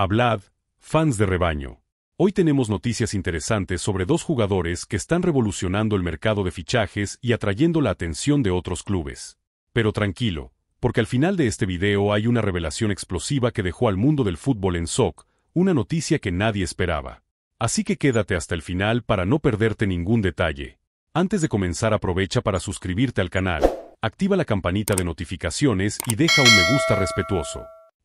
Hablad, fans de rebaño. Hoy tenemos noticias interesantes sobre dos jugadores que están revolucionando el mercado de fichajes y atrayendo la atención de otros clubes. Pero tranquilo, porque al final de este video hay una revelación explosiva que dejó al mundo del fútbol en shock, una noticia que nadie esperaba. Así que quédate hasta el final para no perderte ningún detalle. Antes de comenzar aprovecha para suscribirte al canal, activa la campanita de notificaciones y deja un me gusta respetuoso.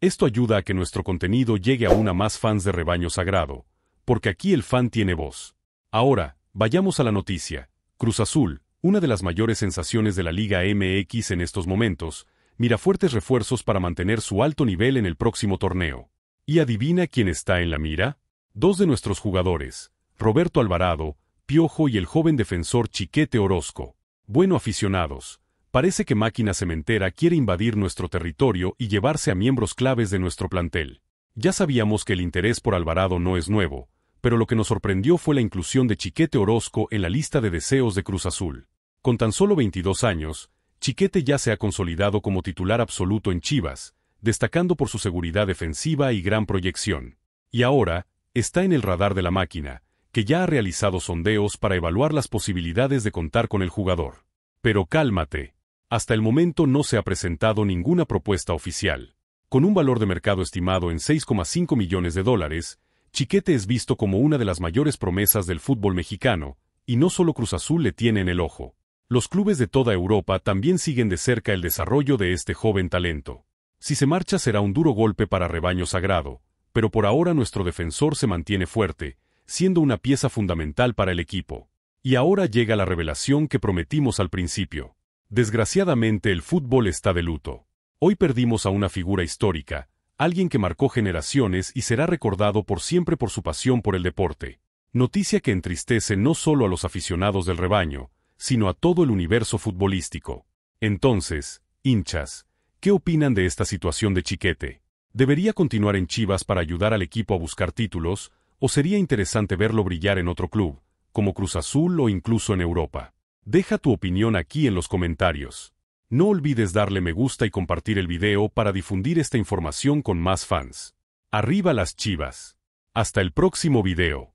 Esto ayuda a que nuestro contenido llegue aún a más fans de rebaño sagrado, porque aquí el fan tiene voz. Ahora, vayamos a la noticia. Cruz Azul, una de las mayores sensaciones de la Liga MX en estos momentos, mira fuertes refuerzos para mantener su alto nivel en el próximo torneo. ¿Y adivina quién está en la mira? Dos de nuestros jugadores, Roberto Alvarado, Piojo y el joven defensor Chiquete Orozco. Bueno aficionados, Parece que Máquina Cementera quiere invadir nuestro territorio y llevarse a miembros claves de nuestro plantel. Ya sabíamos que el interés por Alvarado no es nuevo, pero lo que nos sorprendió fue la inclusión de Chiquete Orozco en la lista de deseos de Cruz Azul. Con tan solo 22 años, Chiquete ya se ha consolidado como titular absoluto en Chivas, destacando por su seguridad defensiva y gran proyección. Y ahora, está en el radar de la máquina, que ya ha realizado sondeos para evaluar las posibilidades de contar con el jugador. Pero cálmate, hasta el momento no se ha presentado ninguna propuesta oficial. Con un valor de mercado estimado en 6,5 millones de dólares, Chiquete es visto como una de las mayores promesas del fútbol mexicano, y no solo Cruz Azul le tiene en el ojo. Los clubes de toda Europa también siguen de cerca el desarrollo de este joven talento. Si se marcha será un duro golpe para rebaño sagrado, pero por ahora nuestro defensor se mantiene fuerte, siendo una pieza fundamental para el equipo. Y ahora llega la revelación que prometimos al principio. Desgraciadamente el fútbol está de luto. Hoy perdimos a una figura histórica, alguien que marcó generaciones y será recordado por siempre por su pasión por el deporte. Noticia que entristece no solo a los aficionados del rebaño, sino a todo el universo futbolístico. Entonces, hinchas, ¿qué opinan de esta situación de Chiquete? ¿Debería continuar en Chivas para ayudar al equipo a buscar títulos, o sería interesante verlo brillar en otro club, como Cruz Azul o incluso en Europa? Deja tu opinión aquí en los comentarios. No olvides darle me gusta y compartir el video para difundir esta información con más fans. Arriba las chivas. Hasta el próximo video.